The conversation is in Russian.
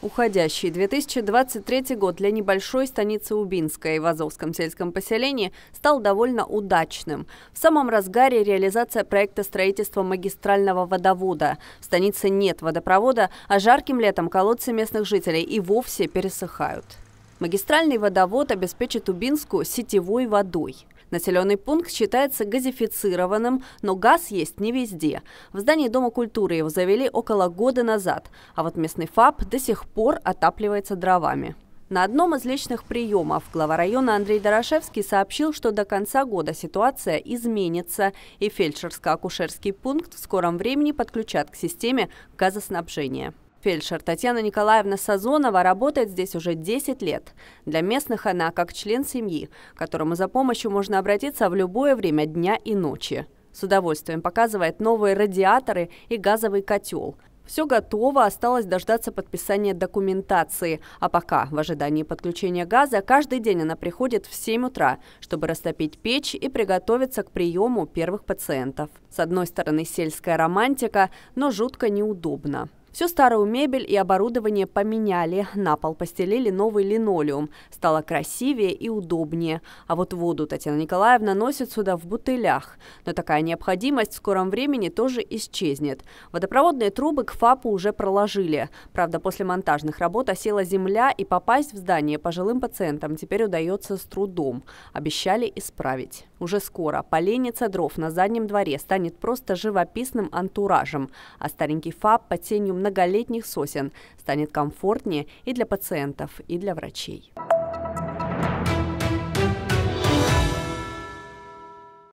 Уходящий 2023 год для небольшой станицы Убинская в Азовском сельском поселении стал довольно удачным. В самом разгаре реализация проекта строительства магистрального водовода. В станице нет водопровода, а жарким летом колодцы местных жителей и вовсе пересыхают. Магистральный водовод обеспечит Убинску сетевой водой. Населенный пункт считается газифицированным, но газ есть не везде. В здании Дома культуры его завели около года назад, а вот местный ФАП до сих пор отапливается дровами. На одном из личных приемов глава района Андрей Дорошевский сообщил, что до конца года ситуация изменится, и фельдшерско-акушерский пункт в скором времени подключат к системе газоснабжения. Фельдшер Татьяна Николаевна Сазонова работает здесь уже 10 лет. Для местных она как член семьи, к которому за помощью можно обратиться в любое время дня и ночи. С удовольствием показывает новые радиаторы и газовый котел. Все готово, осталось дождаться подписания документации. А пока, в ожидании подключения газа, каждый день она приходит в 7 утра, чтобы растопить печь и приготовиться к приему первых пациентов. С одной стороны, сельская романтика, но жутко неудобно. Всю старую мебель и оборудование поменяли, на пол постелили новый линолеум. Стало красивее и удобнее. А вот воду Татьяна Николаевна носит сюда в бутылях. Но такая необходимость в скором времени тоже исчезнет. Водопроводные трубы к ФАПу уже проложили. Правда, после монтажных работ осела земля, и попасть в здание пожилым пациентам теперь удается с трудом. Обещали исправить. Уже скоро поленница дров на заднем дворе станет просто живописным антуражем, а старенький ФАП под тенью многолетних сосен станет комфортнее и для пациентов, и для врачей.